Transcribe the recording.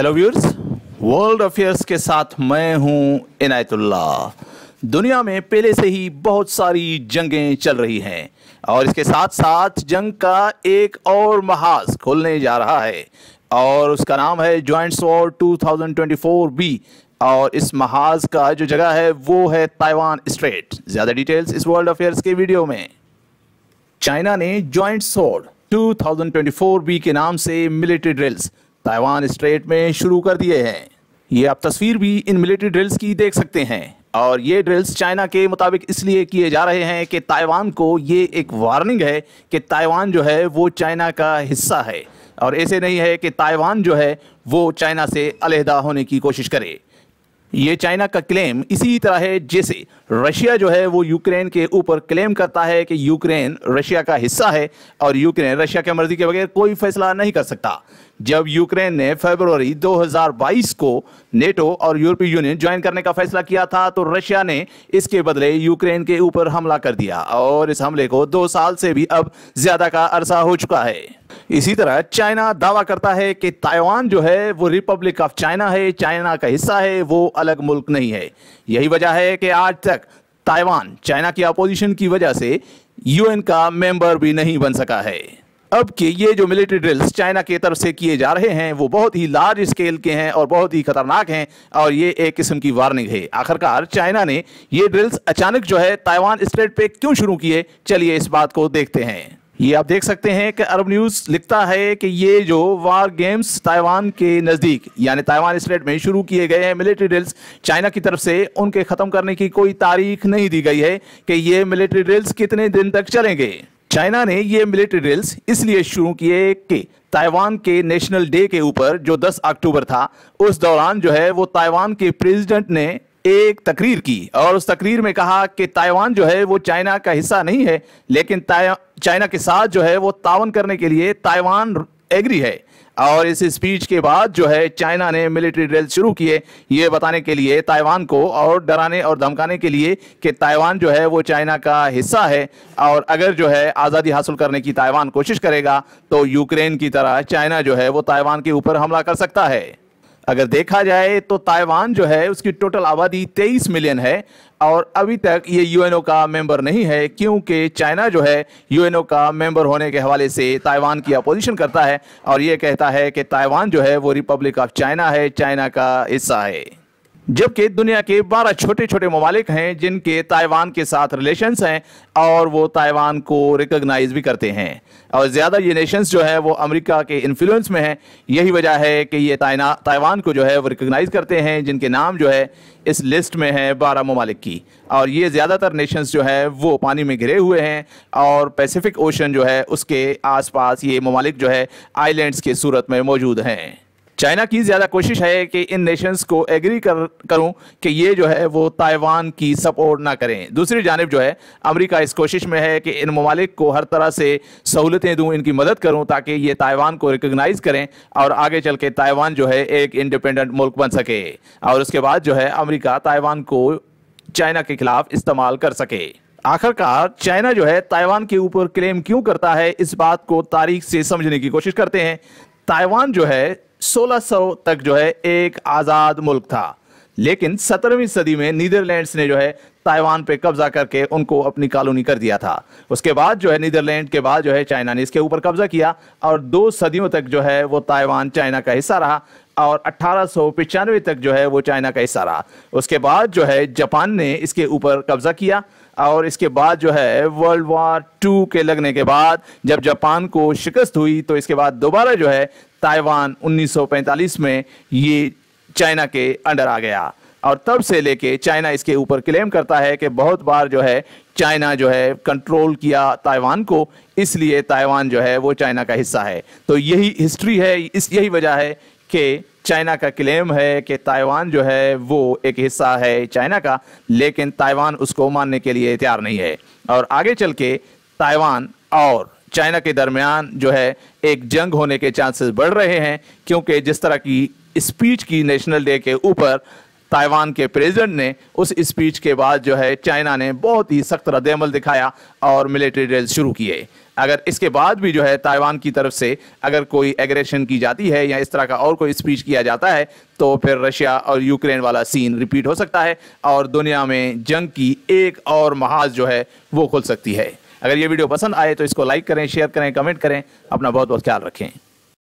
hello viewers world affairs के साथ मैं हूं इनायतुल्ला दुनिया में पहले से ही बहुत सारी जंगें चल रही हैं और इसके साथ साथ जंग का एक और महाज खोलने जा रहा है और उसका नाम है ज्वाइंट वॉर 2024 बी और इस महाज का जो जगह है वो है ताइवान स्ट्रेट ज़्यादा डिटेल्स इस वर्ल्ड अफेयर्स के वीडियो में चाइना ने ज्वाइंट सोड 2024 बी के नाम से मिलिट्री ड्रिल्स ताइवान स्ट्रेट में शुरू कर दिए हैं ये आप तस्वीर भी इन मिलिट्री ड्रिल्स की देख सकते हैं और ये ड्रिल्स चाइना के मुताबिक इसलिए किए जा रहे हैं कि ताइवान को ये एक वार्निंग है कि ताइवान जो है वो चाइना का हिस्सा है और ऐसे नहीं है कि ताइवान जो है वो चाइना से अलहदा होने की कोशिश करे ये चाइना का क्लेम इसी तरह है जैसे रशिया जो है वो यूक्रेन के ऊपर क्लेम करता है कि यूक्रेन रशिया का हिस्सा है और यूक्रेन रशिया के मर्जी के बगैर कोई फैसला नहीं कर सकता जब यूक्रेन ने फरवरी 2022 को नेटो और यूरोपीय यूनियन ज्वाइन करने का फैसला किया था तो रशिया ने इसके बदले यूक्रेन के ऊपर हमला कर दिया और इस हमले को दो साल से भी अब ज़्यादा का अरसा हो चुका है इसी तरह चाइना दावा करता है कि ताइवान जो है वो रिपब्लिक ऑफ चाइना है चाइना का हिस्सा है वो अलग मुल्क नहीं है यही वजह है कि आज तक ताइवान चाइना की अपोजिशन की वजह से यूएन का मेंबर भी नहीं बन सका है अब के ये जो मिलिट्री ड्रिल्स चाइना की तरफ से किए जा रहे हैं वो बहुत ही लार्ज स्केल के हैं और बहुत ही खतरनाक हैं और ये एक किस्म की वार्निंग है आखिरकार चाइना ने ये ड्रिल्स अचानक जो है ताइवान स्ट्रेट पे क्यों शुरू किए चलिए इस बात को देखते हैं ये आप देख सकते हैं कि अरब न्यूज़ लिखता है कि ये जो वार गेम्स ताइवान के नज़दीक यानी ताइवान स्टेट में शुरू किए गए हैं मिलिट्री ड्रिल्स चाइना की तरफ से उनके ख़त्म करने की कोई तारीख नहीं दी गई है कि ये मिलिट्री ड्रिल्स कितने दिन तक चलेंगे चाइना ने ये मिलिट्री ड्रिल्स इसलिए शुरू किए कि ताइवान के नेशनल डे के ऊपर जो 10 अक्टूबर था उस दौरान जो है वो ताइवान के प्रेसिडेंट ने एक तकरीर की और उस तकरीर में कहा कि ताइवान जो है वो चाइना का हिस्सा नहीं है लेकिन चाइना के साथ जो है वो तावन करने के लिए ताइवान एग्री है और इस स्पीच के बाद जो है चाइना ने मिलिट्री ड्रिल शुरू किए ये बताने के लिए ताइवान को और डराने और धमकाने के लिए कि ताइवान जो है वो चाइना का हिस्सा है और अगर जो है आज़ादी हासिल करने की ताइवान कोशिश करेगा तो यूक्रेन की तरह चाइना जो है वो ताइवान के ऊपर हमला कर सकता है अगर देखा जाए तो ताइवान जो है उसकी टोटल आबादी 23 मिलियन है और अभी तक ये यूएनओ का मेंबर नहीं है क्योंकि चाइना जो है यूएनओ का मेंबर होने के हवाले से ताइवान की अपोजिशन करता है और ये कहता है कि ताइवान जो है वो रिपब्लिक ऑफ चाइना है चाइना का हिस्सा है जबकि दुनिया के 12 छोटे छोटे ममालिक हैं जिनके ताइवान के साथ रिलेशंस हैं और वो ताइवान को रिकगनाइज़ भी करते हैं और ज़्यादा ये नेशंस जो है वो अमेरिका के इन्फ्लुएंस में हैं यही वजह है कि ये ताइवान को जो है वो रिकग्नाइज करते हैं जिनके नाम जो है इस लिस्ट में है बारह ममालिक की और ये ज़्यादातर नेशंस जो है वो पानी में घिरे हुए हैं और पैसिफिक ओशन जो है उसके आसपास ये ममालिक जो है आइलैंड्स की सूरत में मौजूद हैं चाइना की ज़्यादा कोशिश है कि इन नेशंस को एग्री कर करूं कि ये जो है वो ताइवान की सपोर्ट ना करें दूसरी जानब जो है अमेरिका इस कोशिश में है कि इन ममालिक को हर तरह से सहूलतें दूं इनकी मदद करूं ताकि ये ताइवान को रिकोगनाइज करें और आगे चल के ताइवान जो है एक इंडिपेंडेंट मुल्क बन सके और उसके बाद जो है अमरीका ताइवान को चाइना के खिलाफ इस्तेमाल कर सके आखिरकार चाइना जो है ताइवान के ऊपर क्लेम क्यों करता है इस बात को तारीख से समझने की कोशिश करते हैं ताइवान जो है 1600 तक जो है एक आज़ाद मुल्क था लेकिन 17वीं सदी में नीदरलैंड्स ने जो है ताइवान पे कब्जा करके उनको अपनी कॉलोनी कर दिया था उसके बाद जो है नीदरलैंड के बाद जो है चाइना ने इसके ऊपर कब्जा किया और दो सदियों तक जो है वो ताइवान चाइना का हिस्सा रहा और अट्ठारह तक जो है वो चाइना का हिस्सा रहा उसके बाद जो है जापान ने इसके ऊपर कब्जा किया और इसके बाद जो है वर्ल्ड वार टू के लगने के बाद जब जापान को शिकस्त हुई तो इसके बाद दोबारा जो है ताइवान 1945 में ये चाइना के अंडर आ गया और तब से लेके चाइना इसके ऊपर क्लेम करता है कि बहुत बार जो है चाइना जो है कंट्रोल किया ताइवान को इसलिए ताइवान जो है वो चाइना का हिस्सा है तो यही हिस्ट्री है इस यही वजह है कि चाइना का क्लेम है कि ताइवान जो है वो एक हिस्सा है चाइना का लेकिन ताइवान उसको मानने के लिए तैयार नहीं है और आगे चल के ताइवान और चाइना के दरमियान जो है एक जंग होने के चांसेस बढ़ रहे हैं क्योंकि जिस तरह की स्पीच की नेशनल डे के ऊपर ताइवान के प्रेसिडेंट ने उस स्पीच के बाद जो है चाइना ने बहुत ही सख्त रद्दमल दिखाया और मिलिट्री ड्रिल शुरू किए अगर इसके बाद भी जो है ताइवान की तरफ से अगर कोई एग्रेशन की जाती है या इस तरह का और कोई स्पीच किया जाता है तो फिर रशिया और यूक्रेन वाला सीन रिपीट हो सकता है और दुनिया में जंग की एक और महाज जो है वो खुल सकती है अगर ये वीडियो पसंद आए तो इसको लाइक करें शेयर करें कमेंट करें अपना बहुत बहुत ख्याल रखें